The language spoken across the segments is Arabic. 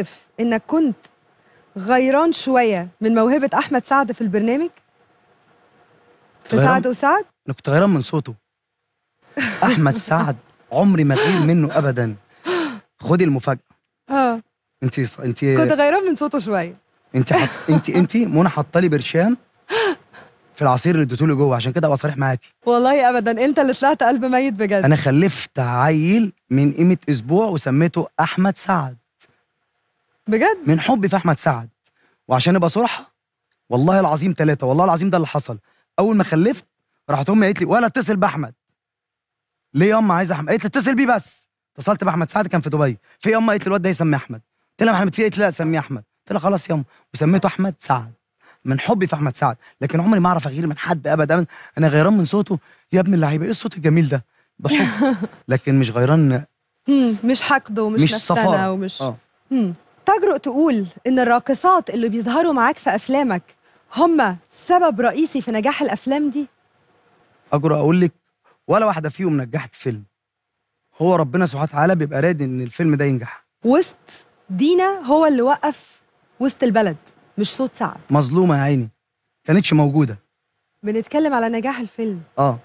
عارف انك كنت غيران شويه من موهبه احمد سعد في البرنامج في سعد وسعد انا كنت غيران من صوته احمد سعد عمري ما غير منه ابدا خدي المفاجاه اه انت ص... انت كنت غيران من صوته شويه انت حط... انت انت منى حاطه لي برشام في العصير اللي اديته جوه عشان كده ابقى صريح معاكي والله ابدا انت اللي طلعت قلب ميت بجد انا خلفت عيل من قيمه اسبوع وسميته احمد سعد بجد من حبي في احمد سعد وعشان ابقى صراحه والله العظيم ثلاثه والله العظيم ده اللي حصل اول ما خلفت راحت امي قالت لي ولا اتصل باحمد ليه يا اما عايز احمد قالت لي اتصل بيه بس اتصلت باحمد سعد كان في دبي في يما قالت لي الواد ده يسميه احمد قلت لها محمد في قالت لي لا سميه احمد قلت لها خلاص يا يما وسميته احمد سعد من حبي في احمد سعد لكن عمري ما اعرف اغير من حد ابدا ابدا انا غيران من صوته يا ابن اللعيبه ايه الصوت الجميل ده بحب لكن مش غيران مش حقده ومش, مش نفسنا ومش آه. تجرؤ تقول ان الراقصات اللي بيظهروا معاك في افلامك هم سبب رئيسي في نجاح الافلام دي اجرؤ اقول لك ولا واحده فيهم نجحت فيلم هو ربنا سبحانه وتعالى بيبقى راضي ان الفيلم ده ينجح وسط دينا هو اللي وقف وسط البلد مش صوت سعد مظلومه يا عيني كانتش موجوده بنتكلم على نجاح الفيلم اه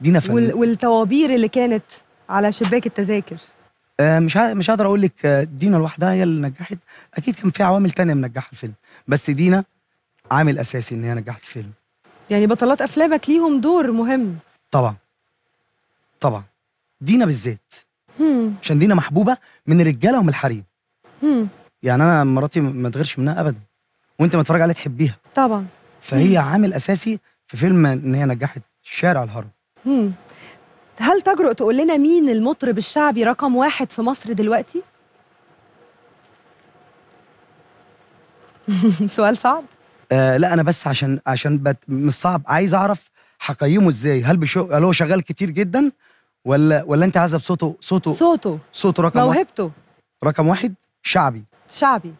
دينا فنانة وال... والطوابير اللي كانت على شباك التذاكر آه، مش مش هقدر اقول لك آه، دينا لوحدها هي اللي نجحت اكيد كان في عوامل تانية منجحه الفيلم بس دينا عامل اساسي ان هي نجحت الفيلم يعني بطلات افلامك ليهم دور مهم طبعا طبعا دينا بالذات عشان دينا محبوبه من الرجاله ومن الحريم يعني انا مراتي ما تغيرش منها ابدا وانت متفرج عليها تحبيها طبعا فهي عامل اساسي في فيلم ان هي نجحت شارع الهرم هل تجرؤ تقول لنا مين المطرب الشعبي رقم واحد في مصر دلوقتي؟ سؤال صعب آه لا انا بس عشان عشان بت... مش صعب عايز اعرف هقيمه ازاي هل بشو هل هو شغال كتير جدا ولا ولا انت عايزه بصوته صوته صوته صوته رقم موهبته واحد. رقم واحد شعبي شعبي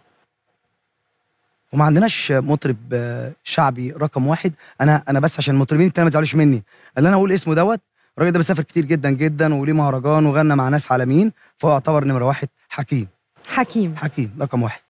وما عندناش مطرب آه، شعبي رقم واحد انا انا بس عشان المطربين التانيين ما تزعلوش مني اللي انا اقول اسمه دوت الراجل ده بيسافر كتير جدا جدا وليه مهرجان وغنى مع ناس عالمين فهو يعتبر نمره واحد حكيم حكيم حكيم رقم واحد